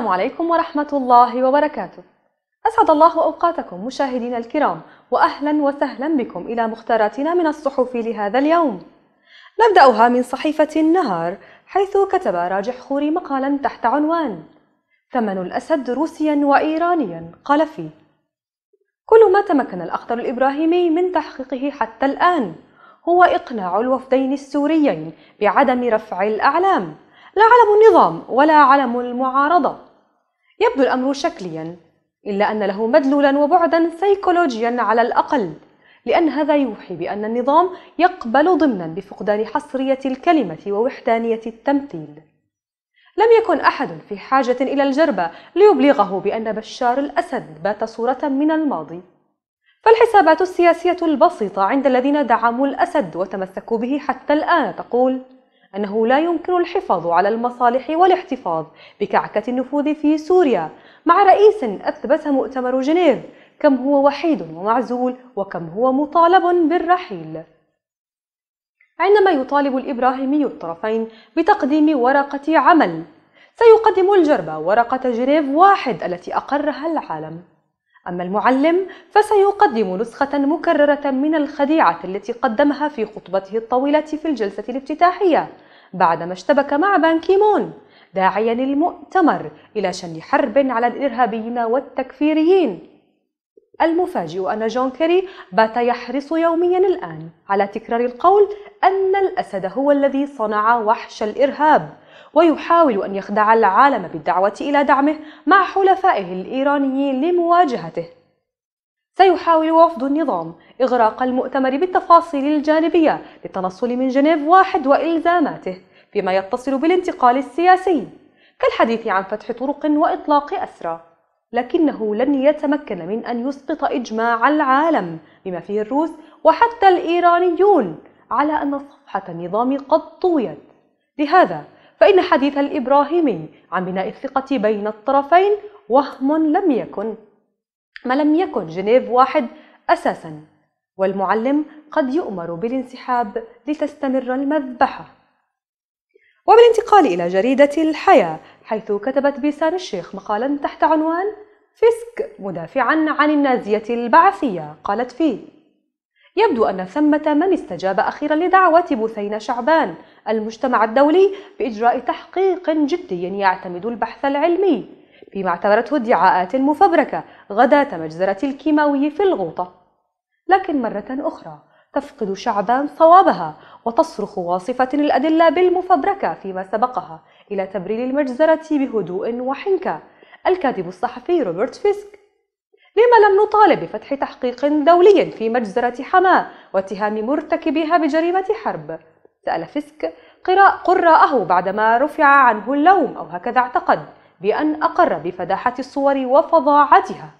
السلام عليكم ورحمة الله وبركاته أسعد الله أوقاتكم مشاهدينا الكرام وأهلا وسهلا بكم إلى مختاراتنا من الصحف لهذا اليوم نبدأها من صحيفة النهار حيث كتب راجح خوري مقالا تحت عنوان ثمن الأسد روسيا وإيرانيا قال فيه كل ما تمكن الأخطر الإبراهيمي من تحقيقه حتى الآن هو إقناع الوفدين السوريين بعدم رفع الأعلام لا علم النظام ولا علم المعارضة يبدو الأمر شكليا إلا أن له مدلولا وبعدا سيكولوجيا على الأقل لأن هذا يوحي بأن النظام يقبل ضمنا بفقدان حصرية الكلمة ووحدانية التمثيل لم يكن أحد في حاجة إلى الجربة ليبلغه بأن بشار الأسد بات صورة من الماضي فالحسابات السياسية البسيطة عند الذين دعموا الأسد وتمسكوا به حتى الآن تقول أنه لا يمكن الحفاظ على المصالح والاحتفاظ بكعكة النفوذ في سوريا مع رئيس أثبت مؤتمر جنيف كم هو وحيد ومعزول وكم هو مطالب بالرحيل عندما يطالب الإبراهيمي الطرفين بتقديم ورقة عمل سيقدم الجربة ورقة جنيف واحد التي أقرها العالم أما المعلم فسيقدم نسخة مكررة من الخديعة التي قدمها في خطبته الطويلة في الجلسة الافتتاحية بعدما اشتبك مع بان كيمون داعيا المؤتمر إلى شن حرب على الإرهابيين والتكفيريين المفاجئ أن جون كيري بات يحرص يوميا الآن على تكرار القول أن الأسد هو الذي صنع وحش الإرهاب ويحاول أن يخدع العالم بالدعوة إلى دعمه مع حلفائه الإيرانيين لمواجهته سيحاول وفد النظام إغراق المؤتمر بالتفاصيل الجانبية للتنصل من جنيف واحد وإلزاماته فيما يتصل بالانتقال السياسي كالحديث عن فتح طرق وإطلاق أسرى لكنه لن يتمكن من أن يسقط إجماع العالم بما فيه الروس وحتى الإيرانيون على أن صفحة النظام قد طويت لهذا فإن حديث الإبراهيمي عن بناء الثقة بين الطرفين وهم لم يكن ما لم يكن جنيف واحد أساسا والمعلم قد يؤمر بالانسحاب لتستمر المذبحة وبالانتقال إلى جريدة الحياة حيث كتبت بيسان الشيخ مقالا تحت عنوان فيسك مدافعا عن النازية البعثية قالت فيه يبدو أن ثمة من استجاب أخيرا لدعوة بثينة شعبان المجتمع الدولي بإجراء تحقيق جدي يعتمد البحث العلمي فيما اعتبرته ادعاءات مفبركة غداة مجزرة الكيماوي في الغوطة لكن مرة أخرى تفقد شعبان صوابها وتصرخ واصفة الأدلة بالمفبركة فيما سبقها إلى تبرير المجزرة بهدوء وحنكة الكاتب الصحفي روبرت فيسك لما لم نطالب بفتح تحقيق دولي في مجزرة حماة واتهام مرتكبيها بجريمة حرب؟ سأل فيسك قراءه بعدما رفع عنه اللوم أو هكذا اعتقد بأن أقر بفداحة الصور وفظاعتها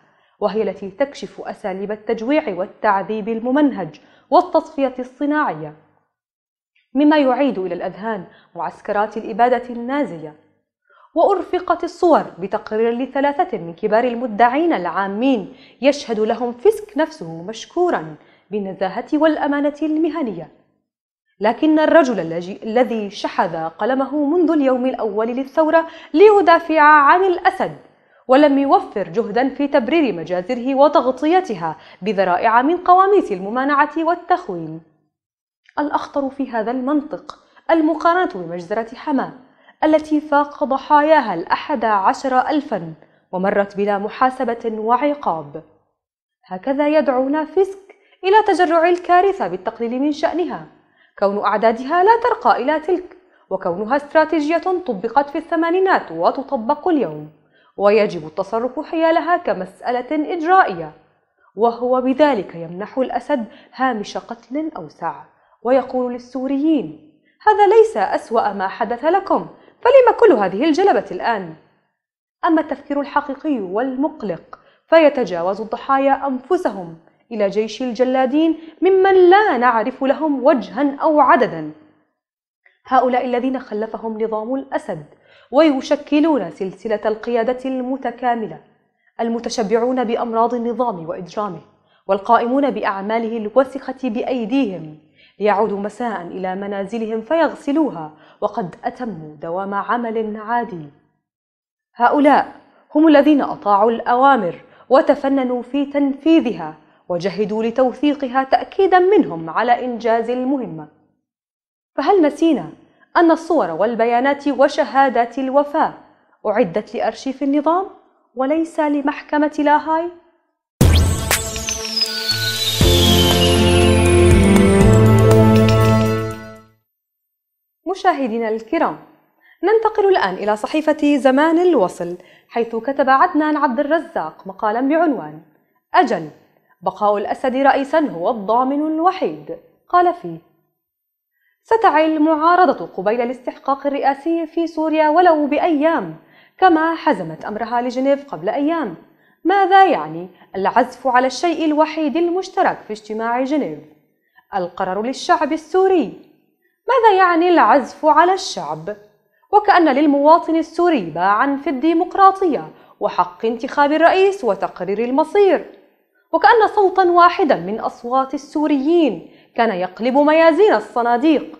وهي التي تكشف أساليب التجويع والتعذيب الممنهج والتصفية الصناعية مما يعيد إلى الأذهان معسكرات الإبادة النازية وأرفقت الصور بتقرير لثلاثة من كبار المدعين العامين يشهد لهم فيسك نفسه مشكورا بالنزاهة والأمانة المهنية لكن الرجل الذي شحذ قلمه منذ اليوم الأول للثورة ليدافع عن الأسد ولم يوفر جهدا في تبرير مجازره وتغطيتها بذرائع من قواميس الممانعة والتخوين الأخطر في هذا المنطق المقارنة بمجزرة حماه التي فاق ضحاياها الأحد عشر ألفا ومرت بلا محاسبة وعقاب هكذا يدعو نافسك إلى تجرع الكارثة بالتقليل من شأنها كون أعدادها لا ترقى إلى تلك وكونها استراتيجية طبقت في الثمانينات وتطبق اليوم ويجب التصرف حيالها كمسألة إجرائية وهو بذلك يمنح الأسد هامش قتل أوسع ويقول للسوريين هذا ليس أسوأ ما حدث لكم فلم كل هذه الجلبة الآن؟ أما التفكير الحقيقي والمقلق فيتجاوز الضحايا أنفسهم إلى جيش الجلادين ممن لا نعرف لهم وجها أو عددا هؤلاء الذين خلفهم نظام الأسد ويشكلون سلسلة القيادة المتكاملة المتشبعون بأمراض النظام وإجرامه والقائمون بأعماله الوسخة بأيديهم ليعودوا مساء إلى منازلهم فيغسلوها وقد أتموا دوام عمل عادي هؤلاء هم الذين أطاعوا الأوامر وتفننوا في تنفيذها وجهدوا لتوثيقها تأكيدا منهم على إنجاز المهمة فهل نسينا أن الصور والبيانات وشهادات الوفاة أعدت لأرشيف النظام وليس لمحكمة لاهاي؟ مشاهدينا الكرام ننتقل الآن إلى صحيفة زمان الوصل حيث كتب عدنان عبد الرزاق مقالا بعنوان أجل بقاء الأسد رئيسا هو الضامن الوحيد قال فيه ستعي المعارضة قبيل الاستحقاق الرئاسي في سوريا ولو بأيام كما حزمت أمرها لجنيف قبل أيام ماذا يعني العزف على الشيء الوحيد المشترك في اجتماع جنيف؟ القرار للشعب السوري ماذا يعني العزف على الشعب؟ وكأن للمواطن السوري باعا في الديمقراطية وحق انتخاب الرئيس وتقرير المصير وكأن صوتا واحدا من أصوات السوريين كان يقلب ميازين الصناديق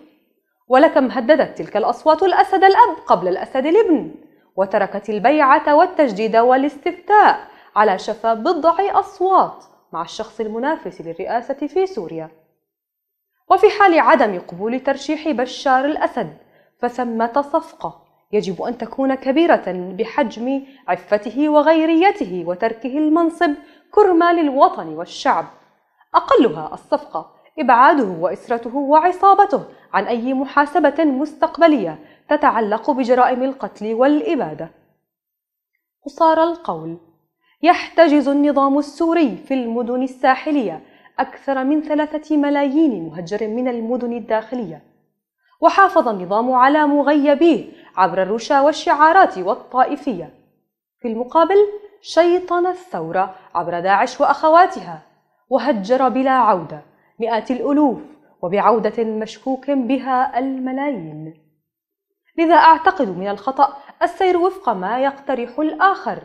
ولكم هددت تلك الأصوات الأسد الأب قبل الأسد الابن وتركت البيعة والتجديد والاستفتاء على شفا بضع أصوات مع الشخص المنافس للرئاسة في سوريا وفي حال عدم قبول ترشيح بشار الأسد فثمة صفقة يجب أن تكون كبيرة بحجم عفته وغيريته وتركه المنصب كرمى للوطن والشعب أقلها الصفقة إبعاده وإسرته وعصابته عن أي محاسبة مستقبلية تتعلق بجرائم القتل والإبادة قصار القول يحتجز النظام السوري في المدن الساحلية أكثر من ثلاثة ملايين مهجر من المدن الداخلية وحافظ النظام على مغيبيه عبر الرشا والشعارات والطائفية في المقابل شيطن الثورة عبر داعش وأخواتها وهجر بلا عودة مئات الألوف وبعودة مشكوك بها الملايين لذا أعتقد من الخطأ السير وفق ما يقترح الآخر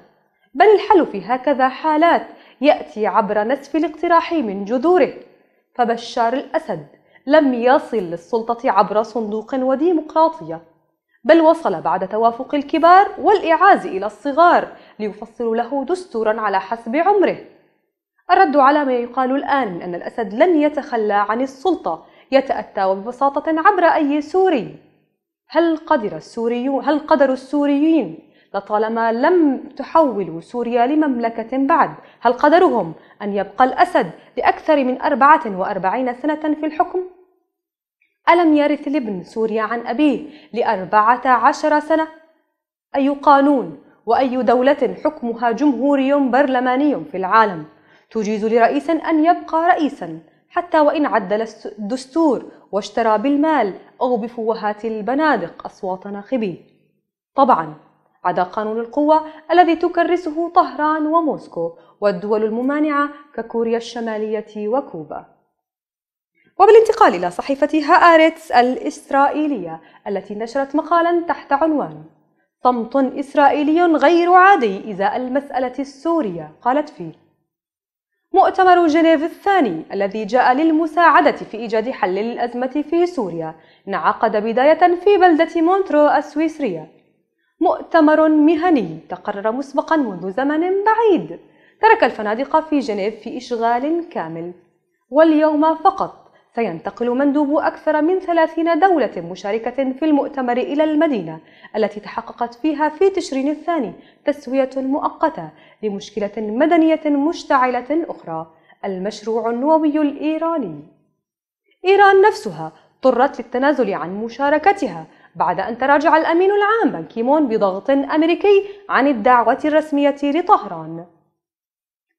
بل الحل في هكذا حالات يأتي عبر نسف الاقتراح من جذوره فبشار الأسد لم يصل للسلطة عبر صندوق وديمقراطية بل وصل بعد توافق الكبار والإعاز إلى الصغار ليفصلوا له دستورا على حسب عمره الرد على ما يقال الآن من أن الأسد لن يتخلى عن السلطة يتأتى وببساطة عبر أي سوري هل قدر السوريون هل قدر السوريين لطالما لم تحولوا سوريا لمملكة بعد هل قدرهم أن يبقى الأسد لأكثر من 44 سنة في الحكم؟ ألم يرث الابن سوريا عن أبيه لأربعة عشر سنة؟ أي قانون وأي دولة حكمها جمهوري برلماني في العالم تجيز لرئيس أن يبقى رئيسا حتى وإن عدل الدستور واشترى بالمال أو بفوهات البنادق أصوات ناخبيه طبعا عدا قانون القوة الذي تكرسه طهران وموسكو والدول الممانعة ككوريا الشمالية وكوبا وبالانتقال إلى صحيفة هآرتس الإسرائيلية التي نشرت مقالا تحت عنوان صمت إسرائيلي غير عادي إزاء المسألة السورية قالت فيه مؤتمر جنيف الثاني الذي جاء للمساعدة في إيجاد حل للأزمة في سوريا انعقد بداية في بلدة مونترو السويسرية مؤتمر مهني تقرر مسبقا منذ زمن بعيد ترك الفنادق في جنيف في إشغال كامل واليوم فقط سينتقل مندوب أكثر من ثلاثين دولة مشاركة في المؤتمر إلى المدينة التي تحققت فيها في تشرين الثاني تسوية مؤقتة لمشكلة مدنية مشتعلة أخرى المشروع النووي الإيراني إيران نفسها اضطرت للتنازل عن مشاركتها بعد أن تراجع الأمين العام كيمون بضغط أمريكي عن الدعوة الرسمية لطهران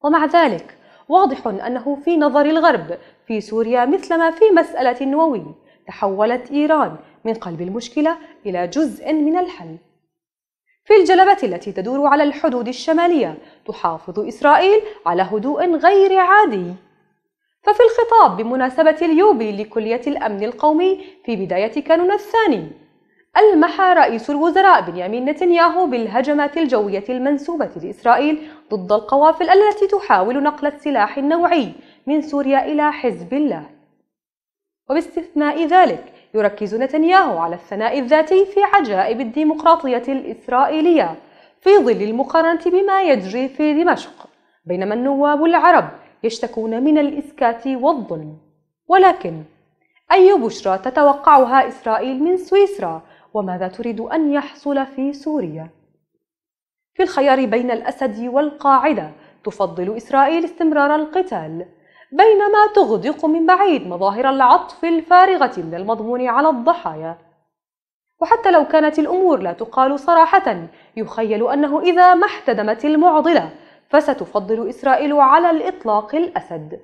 ومع ذلك واضح أنه في نظر الغرب في سوريا مثلما في مسألة النووي تحولت إيران من قلب المشكلة إلى جزء من الحل في الجلبة التي تدور على الحدود الشمالية تحافظ إسرائيل على هدوء غير عادي ففي الخطاب بمناسبة اليوبي لكلية الأمن القومي في بداية كانون الثاني ألمح رئيس الوزراء بنيامين نتنياهو بالهجمات الجوية المنسوبة لإسرائيل ضد القوافل التي تحاول نقل السلاح النوعي من سوريا إلى حزب الله وباستثناء ذلك يركز نتنياهو على الثناء الذاتي في عجائب الديمقراطية الإسرائيلية في ظل المقارنة بما يجري في دمشق بينما النواب العرب يشتكون من الإسكات والظلم ولكن أي بشرى تتوقعها إسرائيل من سويسرا وماذا تريد أن يحصل في سوريا؟ في الخيار بين الأسد والقاعدة تفضل إسرائيل استمرار القتال بينما تغدق من بعيد مظاهر العطف الفارغة من المضمون على الضحايا وحتى لو كانت الأمور لا تقال صراحة يخيل أنه إذا ما احتدمت المعضلة فستفضل إسرائيل على الإطلاق الأسد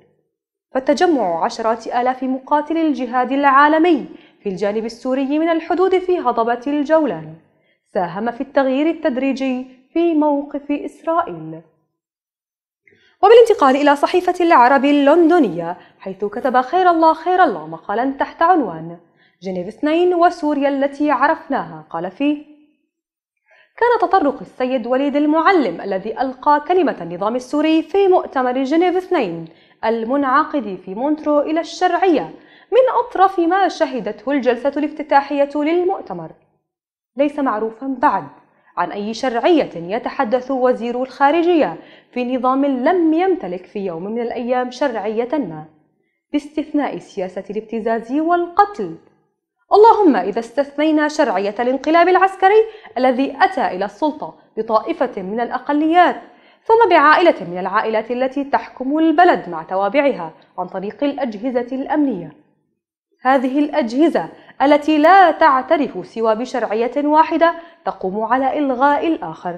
فتجمع عشرات آلاف مقاتل الجهاد العالمي في الجانب السوري من الحدود في هضبة الجولان ساهم في التغيير التدريجي في موقف إسرائيل وبالانتقال إلى صحيفة العرب اللندنية حيث كتب خير الله خير الله مقالا تحت عنوان جنيف 2 وسوريا التي عرفناها قال فيه كان تطرق السيد وليد المعلم الذي ألقى كلمة النظام السوري في مؤتمر جنيف 2 المنعقد في مونترو إلى الشرعية من أطرف ما شهدته الجلسة الافتتاحية للمؤتمر ليس معروفا بعد عن أي شرعية يتحدث وزير الخارجية في نظام لم يمتلك في يوم من الأيام شرعية ما باستثناء سياسة الابتزاز والقتل اللهم إذا استثنينا شرعية الانقلاب العسكري الذي أتى إلى السلطة بطائفة من الأقليات ثم بعائلة من العائلات التي تحكم البلد مع توابعها عن طريق الأجهزة الأمنية هذه الأجهزة التي لا تعترف سوى بشرعية واحدة تقوم على إلغاء الآخر.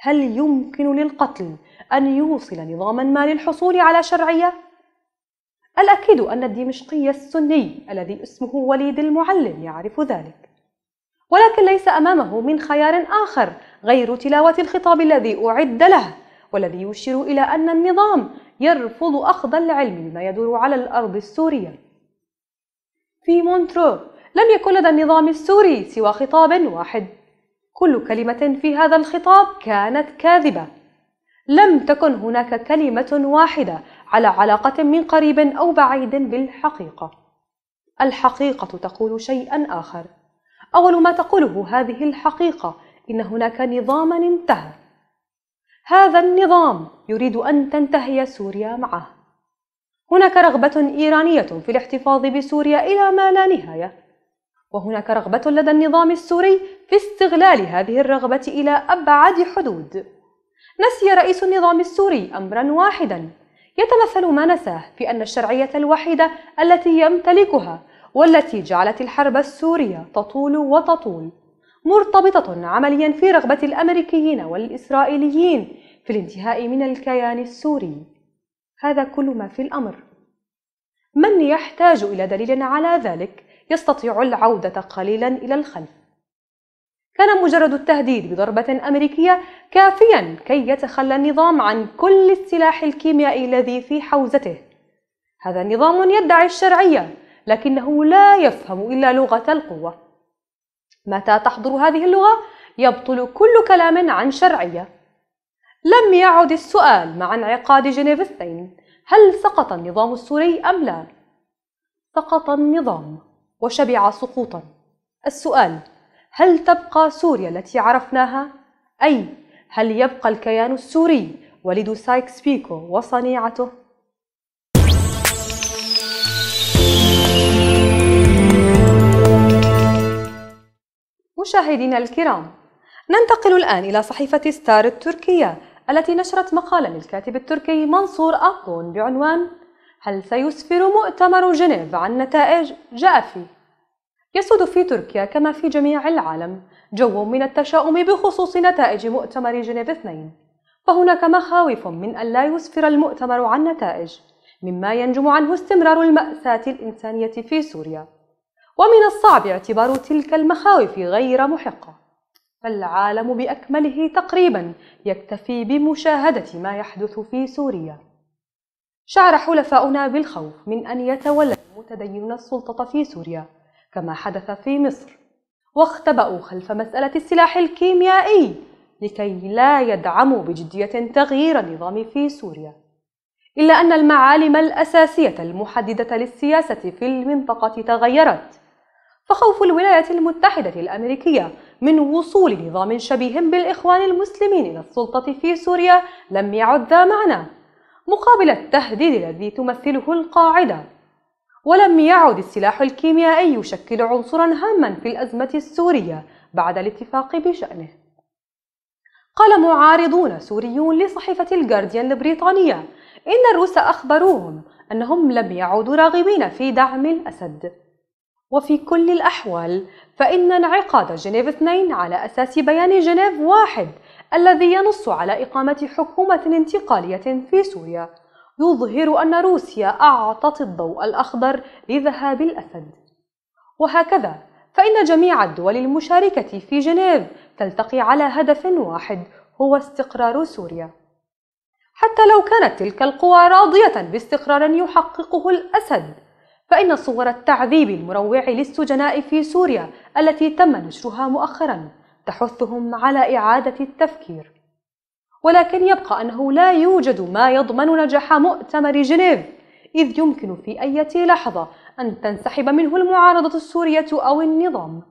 هل يمكن للقتل أن يوصل نظاما ما للحصول على شرعية؟ الأكيد أن الدمشقي السني الذي اسمه وليد المعلم يعرف ذلك. ولكن ليس أمامه من خيار آخر غير تلاوة الخطاب الذي أعد له والذي يشير إلى أن النظام يرفض أخذ العلم لما يدور على الأرض السورية في مونترو لم يكن لدى النظام السوري سوى خطاب واحد كل كلمة في هذا الخطاب كانت كاذبة لم تكن هناك كلمة واحدة على علاقة من قريب أو بعيد بالحقيقة الحقيقة تقول شيئا آخر أول ما تقوله هذه الحقيقة إن هناك نظاما انتهى هذا النظام يريد أن تنتهي سوريا معه هناك رغبة إيرانية في الاحتفاظ بسوريا إلى ما لا نهاية وهناك رغبة لدى النظام السوري في استغلال هذه الرغبة إلى أبعد حدود نسي رئيس النظام السوري أمرا واحدا يتمثل ما نساه في أن الشرعية الوحيدة التي يمتلكها والتي جعلت الحرب السورية تطول وتطول مرتبطة عمليا في رغبة الأمريكيين والإسرائيليين في الانتهاء من الكيان السوري هذا كل ما في الأمر. من يحتاج إلى دليل على ذلك يستطيع العودة قليلا إلى الخلف. كان مجرد التهديد بضربة أمريكية كافيا كي يتخلى النظام عن كل السلاح الكيميائي الذي في حوزته. هذا نظام يدعي الشرعية لكنه لا يفهم إلا لغة القوة. متى تحضر هذه اللغة يبطل كل كلام عن شرعية لم يعد السؤال مع انعقاد جنيف الثين هل سقط النظام السوري أم لا؟ سقط النظام وشبع سقوطا السؤال هل تبقى سوريا التي عرفناها؟ أي هل يبقى الكيان السوري ولد سايكس بيكو وصنيعته؟ مشاهدينا الكرام ننتقل الآن إلى صحيفة ستار التركية التي نشرت مقالا للكاتب التركي منصور أقون بعنوان هل سيسفر مؤتمر جنيف عن نتائج جاء فيه يسود في تركيا كما في جميع العالم جو من التشاؤم بخصوص نتائج مؤتمر جنيف 2 فهناك مخاوف من ألا يسفر المؤتمر عن نتائج مما ينجم عنه استمرار المأساة الإنسانية في سوريا ومن الصعب اعتبار تلك المخاوف غير محقة فالعالم باكمله تقريبا يكتفي بمشاهده ما يحدث في سوريا شعر حلفاؤنا بالخوف من ان يتولى المتدينون السلطه في سوريا كما حدث في مصر واختبأوا خلف مسألة السلاح الكيميائي لكي لا يدعموا بجدية تغيير النظام في سوريا. إلا أن المعالم الأساسية المحددة للسياسة في المنطقة تغيرت، فخوف الولايات المتحدة الأمريكية من وصول نظام شبيه بالإخوان المسلمين إلى السلطة في سوريا لم يعد ذا معنى مقابل التهديد الذي تمثله القاعدة ولم يعد السلاح الكيميائي يشكل عنصرا هاما في الأزمة السورية بعد الاتفاق بشأنه قال معارضون سوريون لصحيفة الجارديان البريطانية إن الروس أخبروهم أنهم لم يعودوا راغبين في دعم الأسد وفي كل الأحوال فإن انعقاد جنيف 2 على أساس بيان جنيف 1 الذي ينص على إقامة حكومة انتقالية في سوريا يظهر أن روسيا أعطت الضوء الأخضر لذهاب الأسد وهكذا فإن جميع الدول المشاركة في جنيف تلتقي على هدف واحد هو استقرار سوريا حتى لو كانت تلك القوى راضية باستقرار يحققه الأسد فإن صور التعذيب المروع للسجناء في سوريا التي تم نشرها مؤخرا تحثهم على إعادة التفكير ولكن يبقى أنه لا يوجد ما يضمن نجاح مؤتمر جنيف إذ يمكن في أي لحظة أن تنسحب منه المعارضة السورية أو النظام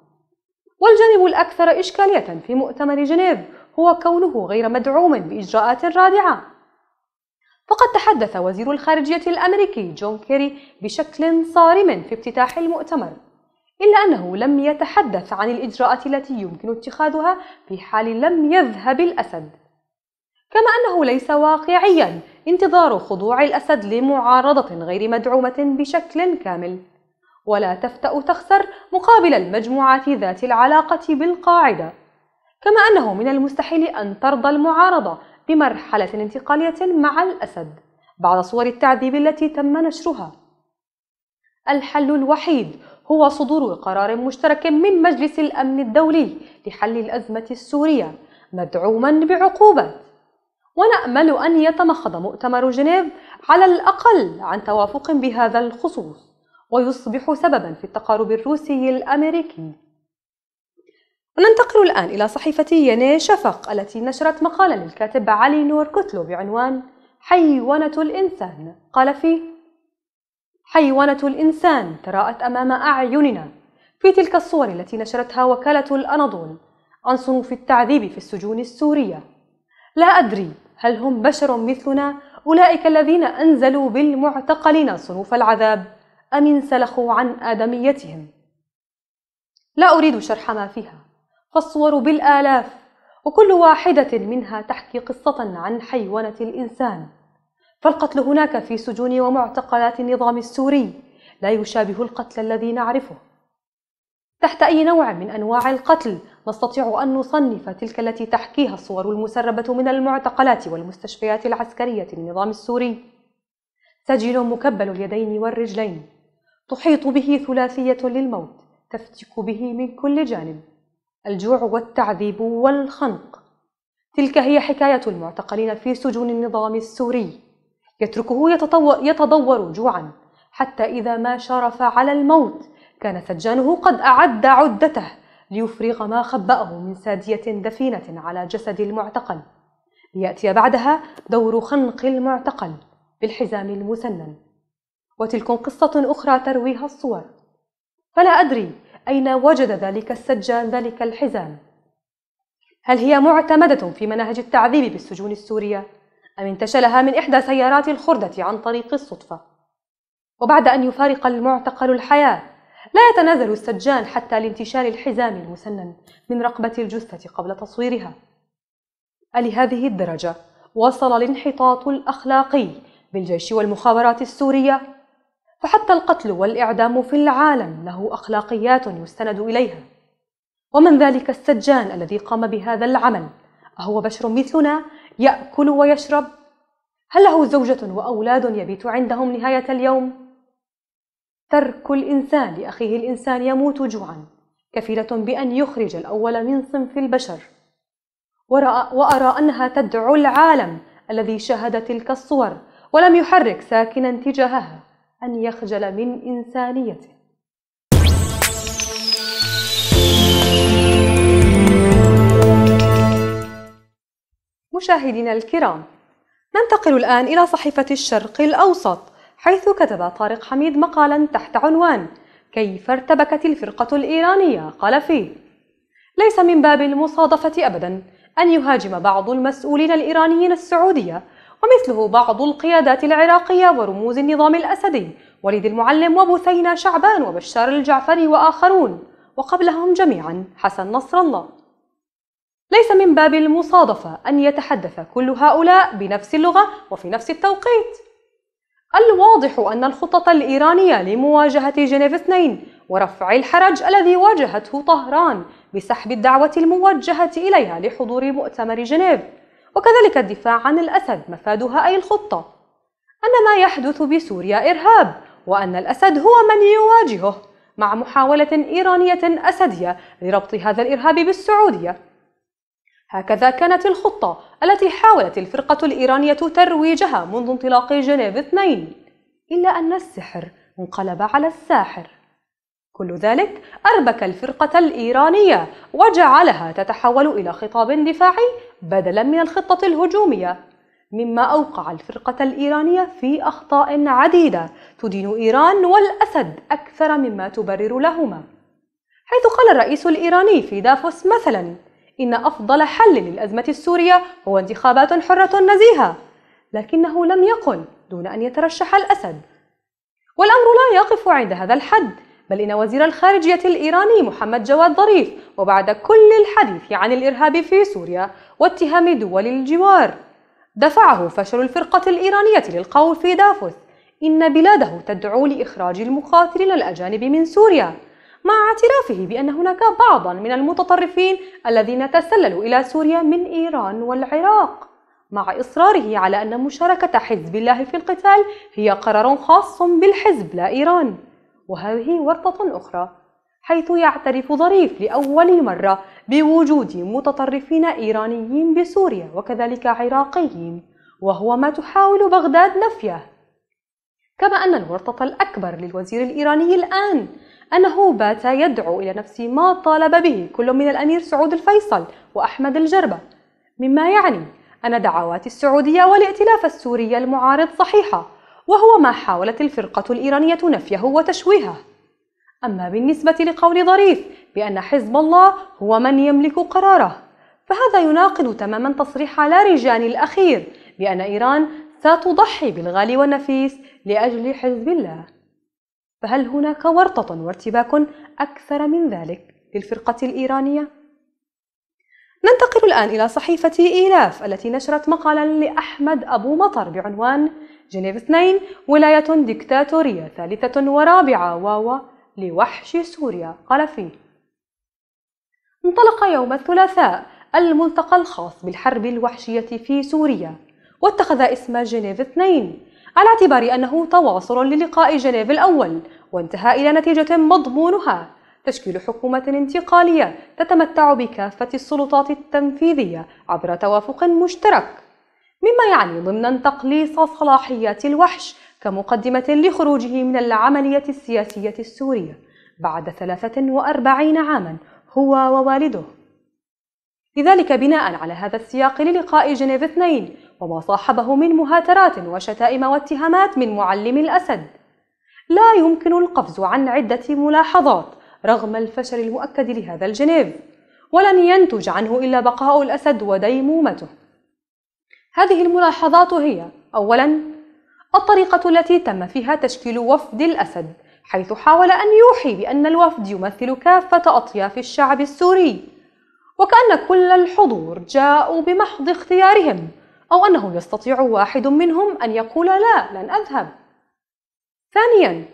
والجانب الأكثر إشكالية في مؤتمر جنيف هو كونه غير مدعوم بإجراءات رادعة وقد تحدث وزير الخارجية الأمريكي جون كيري بشكل صارم في افتتاح المؤتمر إلا أنه لم يتحدث عن الإجراءات التي يمكن اتخاذها في حال لم يذهب الأسد كما أنه ليس واقعيا انتظار خضوع الأسد لمعارضة غير مدعومة بشكل كامل ولا تفتأ تخسر مقابل المجموعات ذات العلاقة بالقاعدة كما أنه من المستحيل أن ترضى المعارضة بمرحلة انتقالية مع الأسد بعد صور التعذيب التي تم نشرها. الحل الوحيد هو صدور قرار مشترك من مجلس الأمن الدولي لحل الأزمة السورية مدعوما بعقوبات. ونأمل أن يتمخض مؤتمر جنيف على الأقل عن توافق بهذا الخصوص ويصبح سببا في التقارب الروسي الأمريكي وننتقل الآن إلى صحيفة يني شفق التي نشرت مقالا للكاتب علي نور كتلو بعنوان حيوانة الإنسان قال فيه حيوانة الإنسان تراءت أمام أعيننا في تلك الصور التي نشرتها وكالة الأناضول عن صنوف التعذيب في السجون السورية لا أدري هل هم بشر مثلنا أولئك الذين أنزلوا بالمعتقلين صنوف العذاب أم انسلخوا عن آدميتهم لا أريد شرح ما فيها فالصور بالآلاف وكل واحدة منها تحكي قصة عن حيوانة الإنسان فالقتل هناك في سجون ومعتقلات النظام السوري لا يشابه القتل الذي نعرفه تحت أي نوع من أنواع القتل نستطيع أن نصنف تلك التي تحكيها الصور المسربة من المعتقلات والمستشفيات العسكرية للنظام السوري سجل مكبل اليدين والرجلين تحيط به ثلاثية للموت تفتك به من كل جانب الجوع والتعذيب والخنق تلك هي حكاية المعتقلين في سجون النظام السوري يتركه يتضور جوعا حتى إذا ما شرف على الموت كان سجانه قد أعد عدته ليفرغ ما خبأه من سادية دفينة على جسد المعتقل ليأتي بعدها دور خنق المعتقل بالحزام المسنن وتلك قصة أخرى ترويها الصور فلا أدري أين وجد ذلك السجان ذلك الحزام؟ هل هي معتمدة في مناهج التعذيب بالسجون السورية؟ أم انتشلها من إحدى سيارات الخردة عن طريق الصدفة؟ وبعد أن يفارق المعتقل الحياة لا يتنازل السجان حتى لانتشال الحزام المسنن من رقبة الجثة قبل تصويرها ألهذه الدرجة وصل الانحطاط الأخلاقي بالجيش والمخابرات السورية فحتى القتل والإعدام في العالم له أخلاقيات يستند إليها ومن ذلك السجان الذي قام بهذا العمل أهو بشر مثلنا يأكل ويشرب؟ هل له زوجة وأولاد يبيت عندهم نهاية اليوم؟ ترك الإنسان لأخيه الإنسان يموت جوعا كفيلة بأن يخرج الأول من صنف البشر وأرى أنها تدعو العالم الذي شاهد تلك الصور ولم يحرك ساكنا تجاهها أن يخجل من إنسانيته مشاهدينا الكرام ننتقل الآن إلى صحيفة الشرق الأوسط حيث كتب طارق حميد مقالا تحت عنوان كيف ارتبكت الفرقة الإيرانية قال فيه ليس من باب المصادفة أبدا أن يهاجم بعض المسؤولين الإيرانيين السعودية ومثله بعض القيادات العراقية ورموز النظام الأسدي وليد المعلم وبثينة شعبان وبشار الجعفري وآخرون وقبلهم جميعا حسن نصر الله ليس من باب المصادفة أن يتحدث كل هؤلاء بنفس اللغة وفي نفس التوقيت الواضح أن الخطط الإيرانية لمواجهة جنيف 2 ورفع الحرج الذي واجهته طهران بسحب الدعوة الموجهة إليها لحضور مؤتمر جنيف وكذلك الدفاع عن الأسد مفادها أي الخطة أن ما يحدث بسوريا إرهاب وأن الأسد هو من يواجهه مع محاولة إيرانية أسدية لربط هذا الإرهاب بالسعودية هكذا كانت الخطة التي حاولت الفرقة الإيرانية ترويجها منذ انطلاق جنيف 2 إلا أن السحر انقلب على الساحر كل ذلك أربك الفرقة الإيرانية وجعلها تتحول إلى خطاب دفاعي بدلا من الخطة الهجومية مما أوقع الفرقة الإيرانية في أخطاء عديدة تدين إيران والأسد أكثر مما تبرر لهما حيث قال الرئيس الإيراني في دافوس مثلا إن أفضل حل للأزمة السورية هو انتخابات حرة نزيهة لكنه لم يقل دون أن يترشح الأسد والأمر لا يقف عند هذا الحد بل إن وزير الخارجية الإيراني محمد جواد ظريف وبعد كل الحديث عن الإرهاب في سوريا واتهام دول الجوار دفعه فشل الفرقة الإيرانية للقول في دافوس إن بلاده تدعو لإخراج المقاتلين الأجانب من سوريا مع اعترافه بأن هناك بعضا من المتطرفين الذين تسللوا إلى سوريا من إيران والعراق مع إصراره على أن مشاركة حزب الله في القتال هي قرار خاص بالحزب لا إيران وهذه ورطة أخرى حيث يعترف ظريف لأول مرة بوجود متطرفين إيرانيين بسوريا وكذلك عراقيين وهو ما تحاول بغداد نفيه كما أن الورطة الأكبر للوزير الإيراني الآن أنه بات يدعو إلى نفس ما طالب به كل من الأمير سعود الفيصل وأحمد الجربة مما يعني أن دعوات السعودية والائتلاف السوري المعارض صحيحة وهو ما حاولت الفرقة الإيرانية نفيه وتشويهه أما بالنسبة لقول ظريف بأن حزب الله هو من يملك قراره فهذا يناقض تماما تصريح لاريجاني الأخير بأن إيران ستضحي بالغالي والنفيس لأجل حزب الله فهل هناك ورطة وارتباك أكثر من ذلك للفرقة الإيرانية؟ ننتقل الآن إلى صحيفة إيلاف التي نشرت مقالا لأحمد أبو مطر بعنوان جنيف اثنين ولاية ديكتاتورية ثالثة ورابعة واو لوحش سوريا قال فيه انطلق يوم الثلاثاء الملتقى الخاص بالحرب الوحشية في سوريا واتخذ اسم جنيف اثنين على اعتبار أنه تواصل للقاء جنيف الأول وانتهى إلى نتيجة مضمونها تشكيل حكومة انتقالية تتمتع بكافة السلطات التنفيذية عبر توافق مشترك مما يعني ضمنا تقليص صلاحيات الوحش كمقدمة لخروجه من العملية السياسية السورية بعد 43 عاما هو ووالده لذلك بناء على هذا السياق للقاء جنيف اثنين وما صاحبه من مهاترات وشتائم واتهامات من معلم الأسد لا يمكن القفز عن عدة ملاحظات رغم الفشل المؤكد لهذا الجنيف ولن ينتج عنه إلا بقاء الأسد وديمومته هذه الملاحظات هي أولاً الطريقة التي تم فيها تشكيل وفد الأسد حيث حاول أن يوحي بأن الوفد يمثل كافة أطياف الشعب السوري وكأن كل الحضور جاءوا بمحض اختيارهم أو أنه يستطيع واحد منهم أن يقول لا لن أذهب ثانياً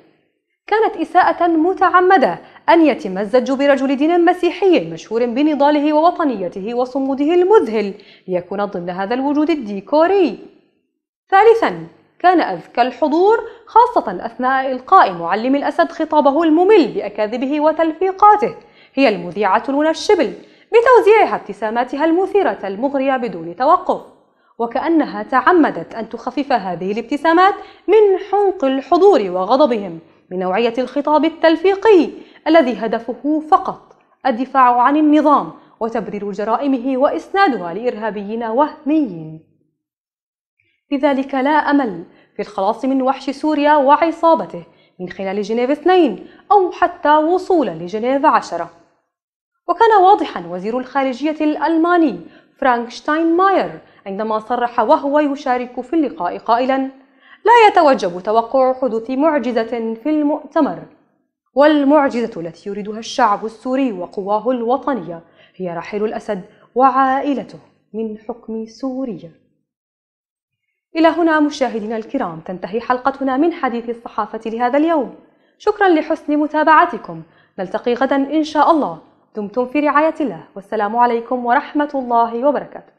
كانت إساءة متعمدة أن يتمزج برجل دين مسيحي مشهور بنضاله ووطنيته وصموده المذهل ليكون ضمن هذا الوجود الديكوري ثالثا كان أذكى الحضور خاصة أثناء إلقاء معلم الأسد خطابه الممل بأكاذبه وتلفيقاته هي المذيعة لون الشبل بتوزيعها ابتساماتها المثيرة المغرية بدون توقف وكأنها تعمدت أن تخفف هذه الابتسامات من حنق الحضور وغضبهم بنوعية الخطاب التلفيقي الذي هدفه فقط الدفاع عن النظام وتبرير جرائمه وإسنادها لإرهابيين وهميين لذلك لا أمل في الخلاص من وحش سوريا وعصابته من خلال جنيف اثنين أو حتى وصولا لجنيف 10 وكان واضحا وزير الخارجية الألماني فرانك شتاين ماير عندما صرح وهو يشارك في اللقاء قائلا لا يتوجب توقع حدوث معجزة في المؤتمر والمعجزة التي يريدها الشعب السوري وقواه الوطنية هي رحيل الأسد وعائلته من حكم سوريا إلى هنا مشاهدينا الكرام تنتهي حلقتنا من حديث الصحافة لهذا اليوم شكرا لحسن متابعتكم نلتقي غدا إن شاء الله دمتم في رعاية الله والسلام عليكم ورحمة الله وبركاته